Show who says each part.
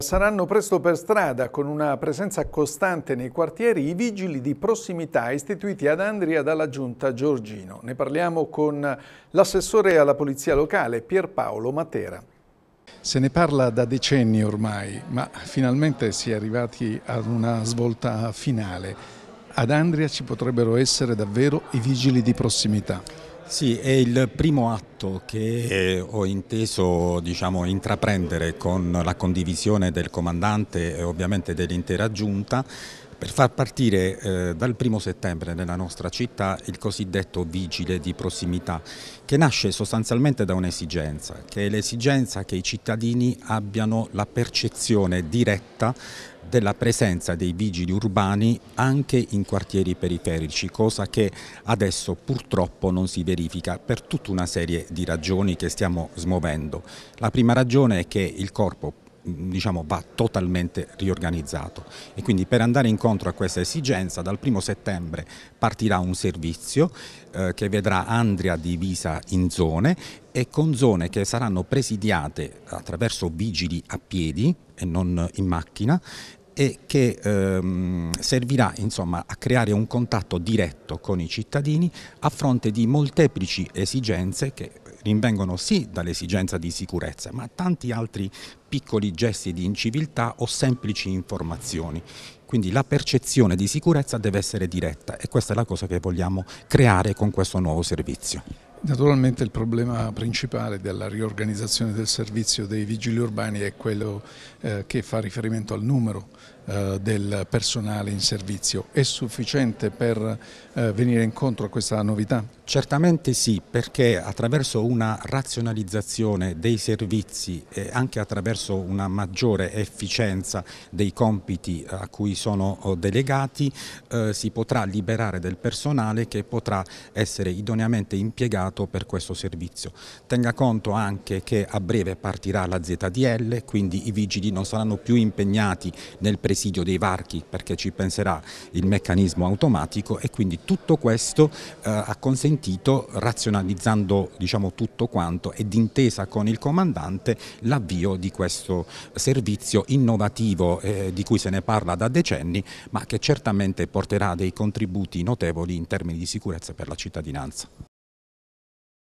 Speaker 1: Saranno presto per strada, con una presenza costante nei quartieri, i vigili di prossimità istituiti ad Andria dalla giunta Giorgino. Ne parliamo con l'assessore alla polizia locale Pierpaolo Matera. Se ne parla da decenni ormai, ma finalmente si è arrivati ad una svolta finale. Ad Andria ci potrebbero essere davvero i vigili di prossimità. Sì, è il primo
Speaker 2: atto che eh, ho inteso diciamo, intraprendere con la condivisione del comandante e ovviamente dell'intera giunta per far partire eh, dal primo settembre nella nostra città il cosiddetto vigile di prossimità che nasce sostanzialmente da un'esigenza, che è l'esigenza che i cittadini abbiano la percezione diretta della presenza dei vigili urbani anche in quartieri periferici, cosa che adesso purtroppo non si verifica per tutta una serie di ragioni che stiamo smuovendo. La prima ragione è che il corpo diciamo, va totalmente riorganizzato e quindi per andare incontro a questa esigenza dal 1 settembre partirà un servizio eh, che vedrà Andria divisa in zone e con zone che saranno presidiate attraverso vigili a piedi e non in macchina e che ehm, servirà insomma, a creare un contatto diretto con i cittadini a fronte di molteplici esigenze che rinvengono sì dall'esigenza di sicurezza, ma tanti altri piccoli gesti di inciviltà o semplici informazioni. Quindi la percezione di sicurezza deve essere diretta e questa è la cosa che vogliamo creare con questo nuovo servizio.
Speaker 1: Naturalmente il problema principale della riorganizzazione del servizio dei vigili urbani è quello eh, che fa riferimento al numero eh, del personale in servizio. È sufficiente
Speaker 2: per eh, venire incontro a questa novità? Certamente sì, perché attraverso una razionalizzazione dei servizi e anche attraverso una maggiore efficienza dei compiti eh, a cui sono eh, delegati eh, si potrà liberare del personale che potrà essere idoneamente impiegato pagato per questo servizio. Tenga conto anche che a breve partirà la ZDL, quindi i vigili non saranno più impegnati nel presidio dei varchi perché ci penserà il meccanismo automatico e quindi tutto questo eh, ha consentito, razionalizzando diciamo, tutto quanto e d'intesa con il comandante, l'avvio di questo servizio innovativo eh, di cui se ne parla da decenni ma che certamente porterà dei contributi notevoli in termini di sicurezza per la cittadinanza.